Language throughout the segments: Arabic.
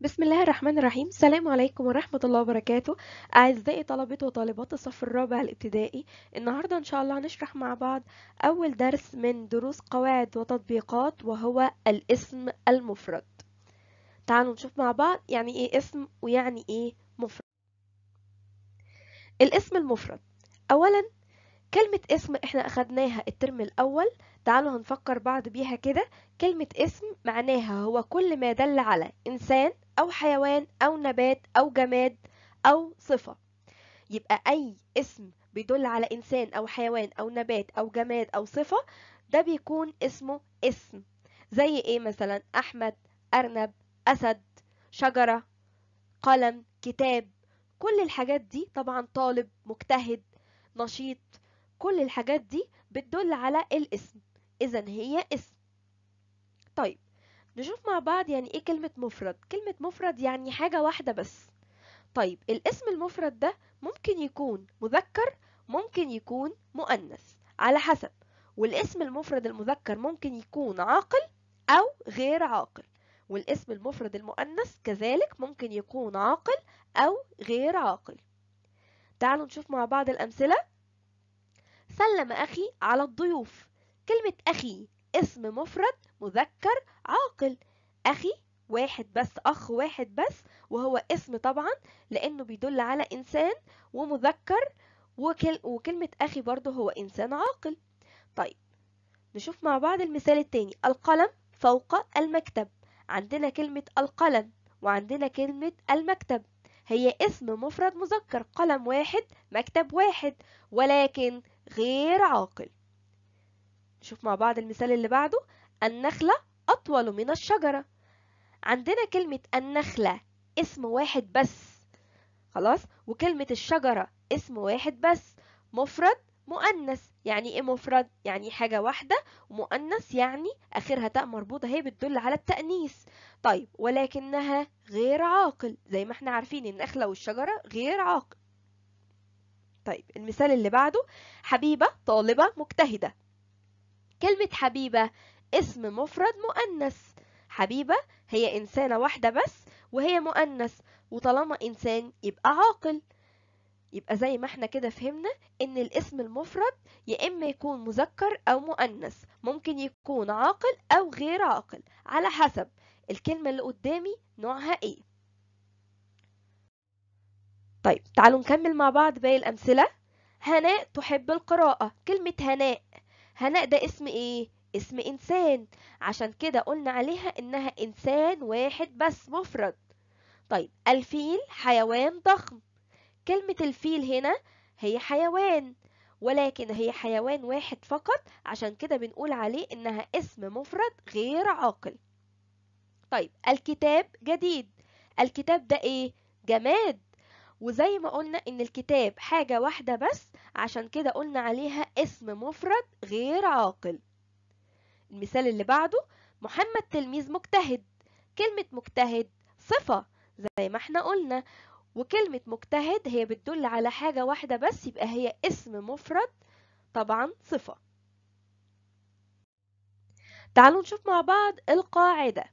بسم الله الرحمن الرحيم السلام عليكم ورحمة الله وبركاته أعزائي طلبة وطالبات الصف الرابع الابتدائي النهاردة إن شاء الله هنشرح مع بعض أول درس من دروس قواعد وتطبيقات وهو الاسم المفرد تعالوا نشوف مع بعض يعني إيه اسم ويعني إيه مفرد الاسم المفرد أولا كلمة اسم إحنا أخدناها الترم الأول تعالوا هنفكر بعض بيها كده كلمة اسم معناها هو كل ما دل على إنسان أو حيوان أو نبات أو جماد أو صفة يبقى أي اسم بيدل على إنسان أو حيوان أو نبات أو جماد أو صفة ده بيكون اسمه اسم زي إيه مثلا أحمد أرنب أسد شجرة قلم كتاب كل الحاجات دي طبعا طالب مجتهد نشيط كل الحاجات دي بتدل على الاسم إذا هي اسم طيب نشوف مع بعض يعني ايه كلمة مفرد كلمة مفرد يعني حاجة واحدة بس طيب الاسم المفرد ده ممكن يكون مذكر ممكن يكون مؤنث على حسب والاسم المفرد المذكر ممكن يكون عاقل أو غير عاقل والاسم المفرد المؤنث كذلك ممكن يكون عاقل أو غير عاقل تعالوا نشوف مع بعض الأمثلة سلم أخي على الضيوف كلمة أخي اسم مفرد مذكر عاقل أخي واحد بس أخ واحد بس وهو اسم طبعا لأنه بيدل على إنسان ومذكر وكل وكلمة أخي برضه هو إنسان عاقل طيب نشوف مع بعض المثال التاني القلم فوق المكتب عندنا كلمة القلم وعندنا كلمة المكتب هي اسم مفرد مذكر قلم واحد مكتب واحد ولكن غير عاقل نشوف مع بعض المثال اللي بعده النخلة أطول من الشجرة عندنا كلمة النخلة اسم واحد بس خلاص وكلمة الشجرة اسم واحد بس مفرد مؤنث يعني ايه مفرد يعني حاجة واحدة مؤنث يعني اخرها تاء مربوطة هي بتدل على التأنيث طيب ولكنها غير عاقل زي ما احنا عارفين النخلة والشجرة غير عاقل طيب المثال اللي بعده حبيبة طالبة مجتهدة كلمة حبيبة اسم مفرد مؤنث حبيبة هي إنسانة واحدة بس وهي مؤنث وطالما إنسان يبقى عاقل يبقى زي ما احنا كده فهمنا ان الاسم المفرد يا اما يكون مذكر او مؤنث ممكن يكون عاقل او غير عاقل على حسب الكلمة اللي قدامي نوعها ايه طيب تعالوا نكمل مع بعض باقي الامثلة هناء تحب القراءة كلمة هناء هناء ده اسم ايه اسم إنسان عشان كده قلنا عليها إنها إنسان واحد بس مفرد طيب الفيل حيوان ضخم كلمة الفيل هنا هي حيوان ولكن هي حيوان واحد فقط عشان كده بنقول عليه إنها اسم مفرد غير عاقل طيب الكتاب جديد الكتاب ده إيه؟ جماد وزي ما قلنا إن الكتاب حاجة واحدة بس عشان كده قلنا عليها اسم مفرد غير عاقل المثال اللي بعده محمد تلميذ مجتهد كلمة مجتهد صفة زي ما احنا قلنا وكلمة مجتهد هي بتدل على حاجة واحدة بس يبقى هي اسم مفرد طبعا صفة تعالوا نشوف مع بعض القاعدة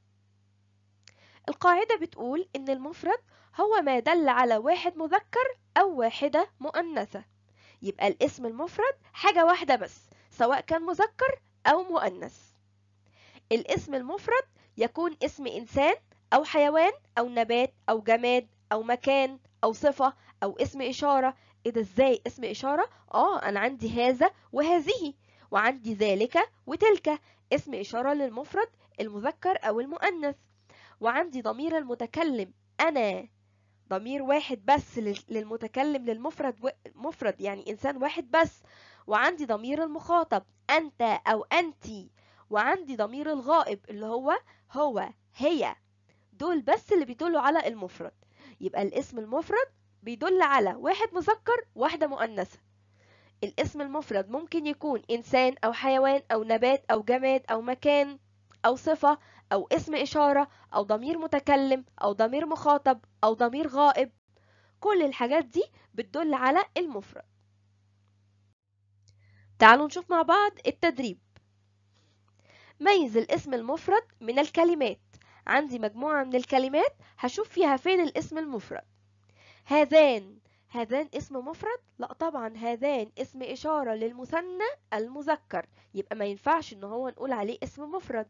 القاعدة بتقول إن المفرد هو ما دل على واحد مذكر أو واحدة مؤنثة يبقى الاسم المفرد حاجة واحدة بس سواء كان مذكر أو مؤنث الاسم المفرد يكون اسم إنسان أو حيوان أو نبات أو جماد أو مكان أو صفة أو اسم إشارة إيه ده إزاي اسم إشارة؟ آه أنا عندي هذا وهذه وعندي ذلك وتلك اسم إشارة للمفرد المذكر أو المؤنث وعندي ضمير المتكلم أنا ضمير واحد بس للمتكلم للمفرد مفرد يعني إنسان واحد بس وعندي ضمير المخاطب أنت أو أنتي وعندي ضمير الغائب اللي هو هو هي دول بس اللي بيدلوا على المفرد يبقى الاسم المفرد بيدل على واحد مذكر واحدة مؤنثة الاسم المفرد ممكن يكون إنسان أو حيوان أو نبات أو جماد أو مكان أو صفة أو اسم إشارة أو ضمير متكلم أو ضمير مخاطب أو ضمير غائب كل الحاجات دي بتدل على المفرد تعالوا نشوف مع بعض التدريب ميز الاسم المفرد من الكلمات عندي مجموعة من الكلمات هشوف فيها فين الاسم المفرد هذان هذان اسم مفرد لا طبعا هذان اسم إشارة للمثنى المذكر يبقى ما ينفعش ان هو نقول عليه اسم مفرد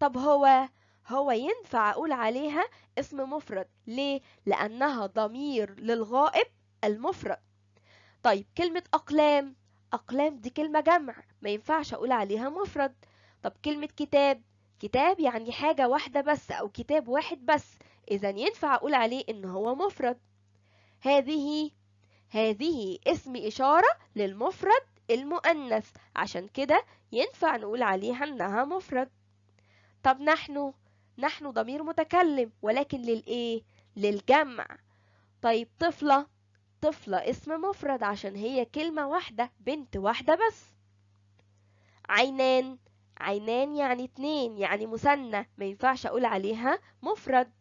طب هو هو ينفع أقول عليها اسم مفرد ليه؟ لأنها ضمير للغائب المفرد طيب كلمة أقلام أقلام دي كلمة جمع ما ينفعش أقول عليها مفرد طب كلمة كتاب كتاب يعني حاجة واحدة بس أو كتاب واحد بس إذا ينفع أقول عليه إن هو مفرد هذه هذه اسم إشارة للمفرد المؤنث عشان كده ينفع نقول عليها إنها مفرد طب نحن نحن ضمير متكلم ولكن للإيه؟ للجمع طيب طفلة طفلة اسم مفرد عشان هي كلمة واحدة بنت واحدة بس عينان عينان يعني اتنين يعني مثنى ما ينفعش اقول عليها مفرد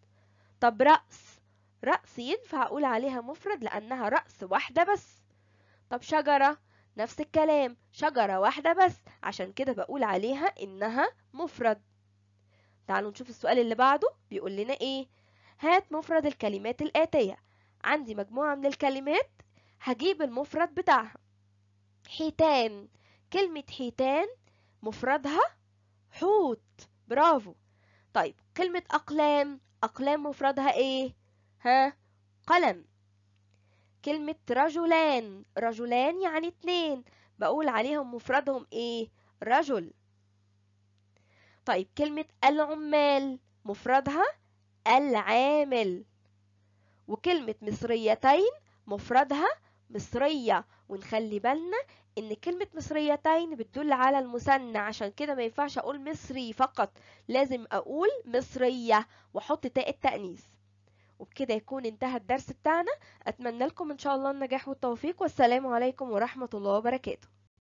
طب رأس رأس ينفع اقول عليها مفرد لانها رأس واحدة بس طب شجرة نفس الكلام شجرة واحدة بس عشان كده بقول عليها انها مفرد تعالوا نشوف السؤال اللي بعده بيقول لنا ايه هات مفرد الكلمات الآتية عندي مجموعة من الكلمات هجيب المفرد بتاعها حيتان كلمة حيتان مفردها حوت برافو طيب كلمة أقلام أقلام مفردها إيه؟ ها؟ قلم كلمة رجلان رجلان يعني اتنين بقول عليهم مفردهم إيه؟ رجل طيب كلمة العمال مفردها العامل وكلمة مصريتين مفردها مصرية ونخلي بالنا ان كلمة مصريتين بتدل على المثنى عشان كده ما ينفعش اقول مصري فقط لازم اقول مصرية واحط تاء التأنيث وبكده يكون انتهى الدرس بتاعنا اتمنى لكم ان شاء الله النجاح والتوفيق والسلام عليكم ورحمة الله وبركاته